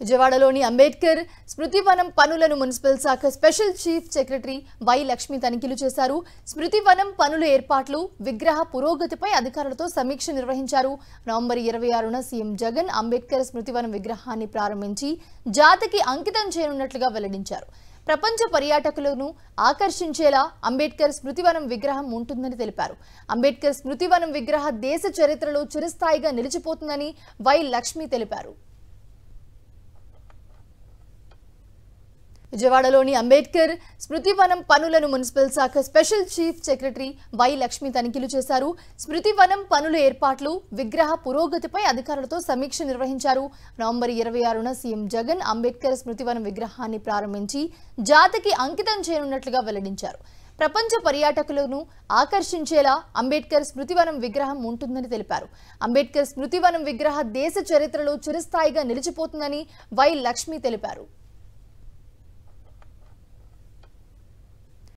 విజయవాడలోని అంబేద్కర్ స్మృతివనం పనులను మున్సిపల్ శాఖ special chief secretary Y Lakshmi తనిఖీలు చేశారు స్మృతివనం పనుల ఏర్పాట్లు విగ్రహ పురోగతిపై అధికారులతో సమీక్ష నిర్వహించారు నవంబర్ ఇరవై ఆరున సీఎం జగన్ అంబేద్కర్ స్మృతివనం విగ్రహాన్ని ప్రారంభించి జాతికి అంకితం చేయనున్నట్లుగా వెల్లడించారు ప్రపంచ పర్యాటకులను ఆకర్షించేలా అంబేద్కర్ స్మృతివనం విగ్రహం ఉంటుందని తెలిపారు అంబేద్కర్ స్మృతివనం విగ్రహ దేశ చరిత్రలో చిరస్థాయిగా నిలిచిపోతుందని వై లక్ష్మి తెలిపారు విజయవాడలోని అంబేద్కర్ స్మృతివనం పనులను మున్సిపల్ శాఖ special chief secretary Y Lakshmi తనిఖీలు చేశారు స్మృతివనం పనుల ఏర్పాట్లు విగ్రహ పురోగతిపై అధికారులతో సమీక్ష నిర్వహించారు నవంబర్ ఇరవై ఆరున సీఎం జగన్ అంబేద్కర్ స్మృతివనం విగ్రహాన్ని ప్రారంభించి జాతికి అంకితం చేయనున్నట్లుగా వెల్లడించారు ప్రపంచ పర్యాటకులను ఆకర్షించేలా అంబేద్కర్ స్మృతివనం విగ్రహం ఉంటుందని తెలిపారు అంబేద్కర్ స్మృతివనం విగ్రహ దేశ చరిత్రలో చిరస్థాయిగా నిలిచిపోతుందని వై లక్ష్మి తెలిపారు